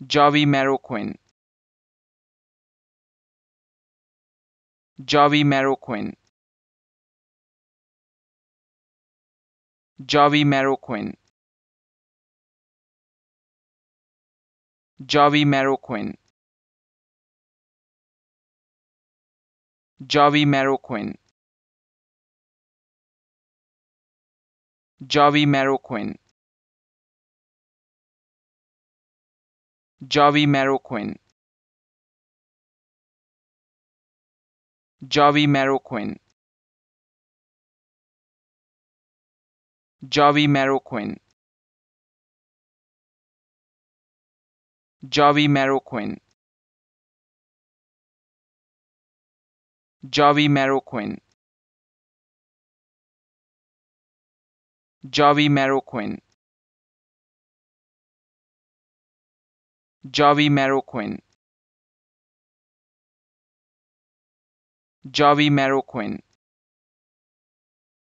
Javi Marroquin Javi Marroquin Javi Marroquin Javi Marroquin Javi Marroquin Javi Marroquin Javi Marroquin Javi Marroquin Javi Marroquin Javi Marroquin Javi Marroquin Javi Marroquin Javi Marroquin Javi Marroquin